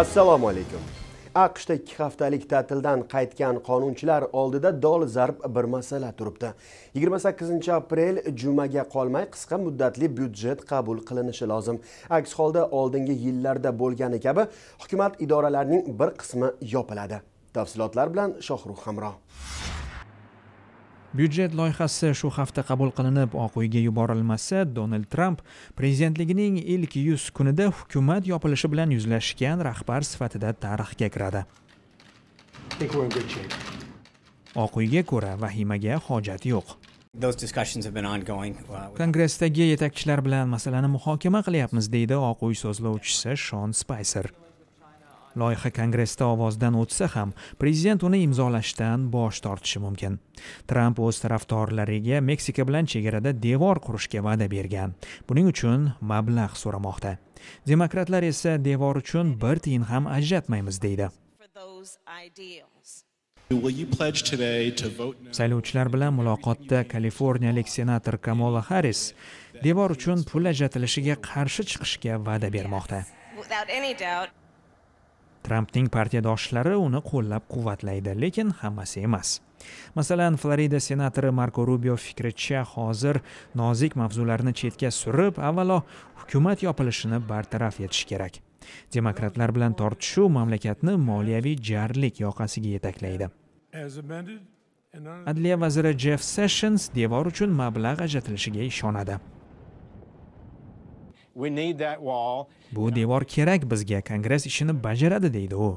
assalomu alaykum aqshda ikki haftalik ta'tildan qaytgan qonunchilar oldida dol zarb bir masala turibdi 28 aprel jumaga qolmay qisqa muddatli byudjet qabul qilinishi lozim aks holda oldingi yillarda bo'lgani kabi hukumat idoralarining bir qismi yopiladi tafsilotlar bilan shohruh hamroh byudjet loyihasi shu hafta qabul qilinib oq uyga yuborilmasa donald tramp prezidentligining ilk yuz kunida hukumat yopilishi bilan yuzlashgan rahbar sifatida tarixga kiradi oq uyga ko'ra vahimaga hojat yo'q uh, kongressdagi yetakchilar bilan masalani muhokama qilyapmiz deydi oq uy so'zlovchisi shon spayser Loyiha Kongressda ovozdan o'tsa ham, prezident uni imzolashdan bosh tortishi mumkin. Tramp o'z tarafdorlariga Meksika bilan chegarada devor qurishga va'da bergan. Buning uchun mablag' so'ramoqda. Demokratlar esa devor uchun bir tiyin ham ajratmaymiz deydi. Saylovchilar bilan muloqotda Kaliforniyalik senator kamola Harris devor uchun pul ajratilishiga qarshi chiqishga va'da bermoqda. trampning partiyadoshlari uni qo'llab quvvatlaydi lekin hammasi emas masalan florida senatori marko rubio fikricha hozir nozik mavzularni chetga surib avvalo hukumat yopilishini bartaraf etish kerak demokratlar bilan tortishuv mamlakatni moliyaviy jarlik yoqasiga yetaklaydi adliya vaziri jeff sessions devor uchun mablag' ajratilishiga ishonadi bu devor kerak bizga kongress ishini bajaradi deydi u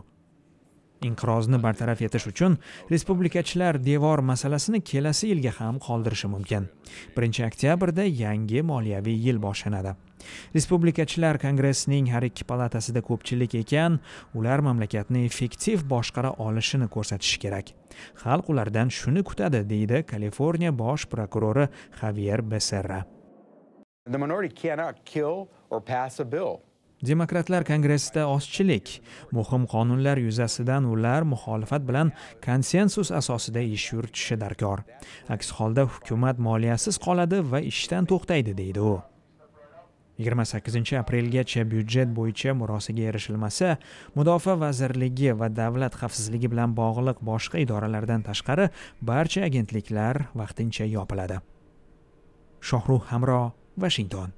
inqirozni bartaraf etish uchun respublikachilar devor masalasini kelasi yilga ham qoldirishi mumkin 1 oktyabrda yangi moliyaviy yil boshlanadi respublikachilar kongressning har ikki palatasida ko'pchilik ekan ular mamlakatni effektiv boshqara olishini ko'rsatishi kerak xalq ulardan shuni kutadi deydi kaliforniya bosh prokurori Xavier beserra The minority cannot kill or pass a bill. Demokratlar kongressida ozchilik, muhim qonunlar yuzasidan ular muxolifat bilan konsensus asosida ish yuritishi darkor. Aks holda hukumat moliyasiz qoladi va ishdan to'xtaydi deydi u. 28 aprelgacha byudjet bo'yicha murosaga erishilmasa, Mudofaa vazirligi va Davlat xavfsizligi bilan bog'liq boshqa idoralardan tashqari barcha agentliklar vaqtincha yopiladi. Shohruh Hamro Washington.